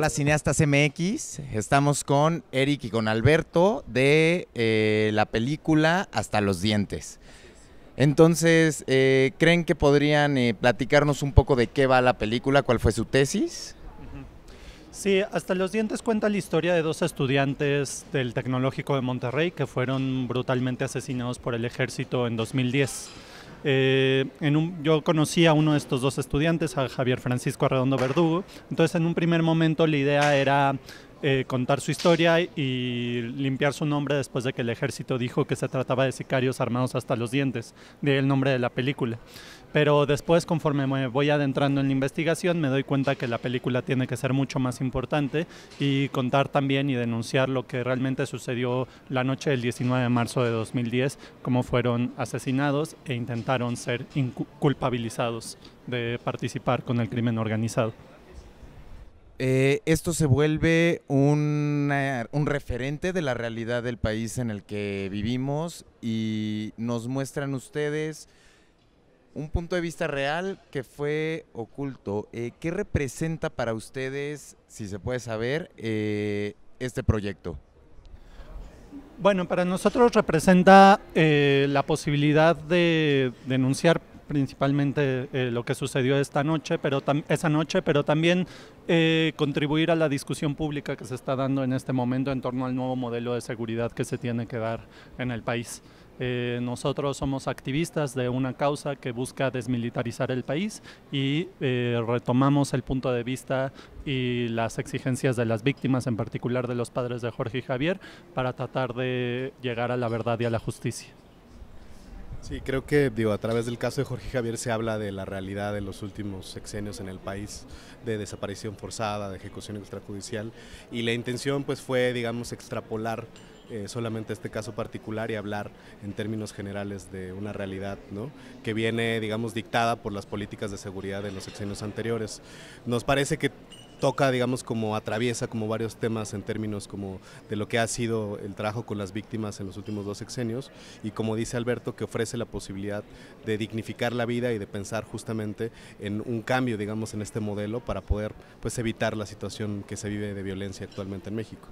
Hola Cineastas MX, estamos con Eric y con Alberto de eh, la película Hasta los Dientes. Entonces, eh, ¿creen que podrían eh, platicarnos un poco de qué va la película? ¿Cuál fue su tesis? Sí, Hasta los Dientes cuenta la historia de dos estudiantes del Tecnológico de Monterrey que fueron brutalmente asesinados por el ejército en 2010. Eh, en un, yo conocí a uno de estos dos estudiantes, a Javier Francisco Arredondo Verdugo, entonces en un primer momento la idea era eh, contar su historia y limpiar su nombre después de que el ejército dijo que se trataba de sicarios armados hasta los dientes, de el nombre de la película. Pero después, conforme me voy adentrando en la investigación, me doy cuenta que la película tiene que ser mucho más importante y contar también y denunciar lo que realmente sucedió la noche del 19 de marzo de 2010, cómo fueron asesinados e intentaron ser culpabilizados de participar con el crimen organizado. Eh, esto se vuelve un, referente de la realidad del país en el que vivimos y nos muestran ustedes un punto de vista real que fue oculto. Eh, ¿Qué representa para ustedes, si se puede saber, eh, este proyecto? Bueno, para nosotros representa la posibilidad de denunciar principalmente eh, lo que sucedió esta noche, pero esa noche, pero también eh, contribuir a la discusión pública que se está dando en este momento en torno al nuevo modelo de seguridad que se tiene que dar en el país. Eh, nosotros somos activistas de una causa que busca desmilitarizar el país y retomamos el punto de vista y las exigencias de las víctimas, en particular de los padres de Jorge y Javier, para tratar de llegar a la verdad y a la justicia. Sí, creo que digo, a través del caso de Jorge Javier se habla de la realidad de los últimos sexenios en el país, de desaparición forzada, de ejecución extrajudicial, y la intención pues fue, digamos, extrapolar eh, solamente este caso particular y hablar en términos generales de una realidad ¿no? que viene, digamos, dictada por las políticas de seguridad de los sexenios anteriores. Nos parece que toca, digamos, como atraviesa como varios temas en términos como de lo que ha sido el trabajo con las víctimas en los últimos dos sexenios y como dice Alberto, que ofrece la posibilidad de dignificar la vida y de pensar justamente en un cambio, digamos, en este modelo para poder pues evitar la situación que se vive de violencia actualmente en México.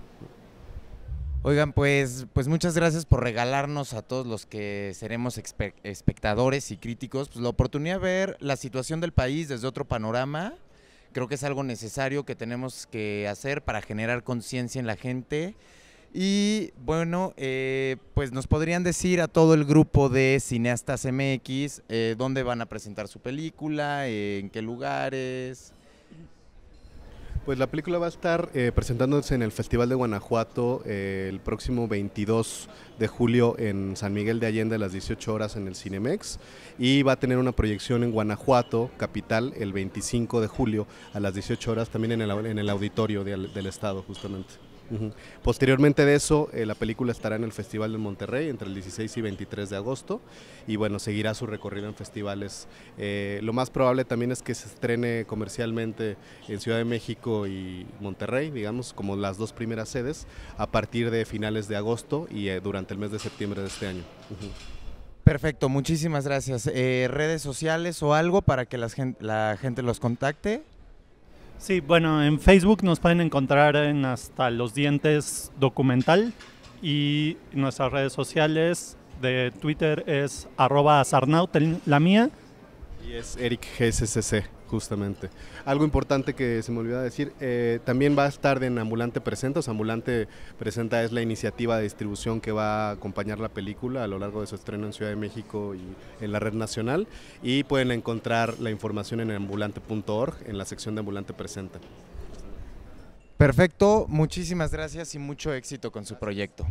Oigan, pues, pues muchas gracias por regalarnos a todos los que seremos espectadores y críticos pues, la oportunidad de ver la situación del país desde otro panorama Creo que es algo necesario que tenemos que hacer para generar conciencia en la gente. Y bueno, eh, pues nos podrían decir a todo el grupo de Cineastas MX eh, dónde van a presentar su película, eh, en qué lugares. Pues la película va a estar eh, presentándose en el Festival de Guanajuato eh, el próximo 22 de julio en San Miguel de Allende a las 18 horas en el Cinemex y va a tener una proyección en Guanajuato, capital, el 25 de julio a las 18 horas también en el, auditorio del Estado justamente. Posteriormente de eso, eh, la película estará en el Festival de Monterrey entre el 16 y 23 de agosto y bueno, seguirá su recorrido en festivales. Eh, lo más probable también es que se estrene comercialmente en Ciudad de México y Monterrey, digamos, como las dos primeras sedes, a partir de finales de agosto y eh, durante el mes de septiembre de este año. Perfecto, muchísimas gracias. ¿Redes sociales o algo para que gente, la gente los contacte? Sí, bueno, en Facebook nos pueden encontrar en Hasta los Dientes Documental y nuestras redes sociales de Twitter es arroba la mía. Y es Eric GSCC. Justamente. Algo importante que se me olvidó decir, eh, también va a estar en Ambulante Presenta, Ambulante Presenta es la iniciativa de distribución que va a acompañar la película a lo largo de su estreno en Ciudad de México y en la red nacional, y pueden encontrar la información en ambulante.org, en la sección de Ambulante Presenta. Perfecto, muchísimas gracias y mucho éxito con su proyecto.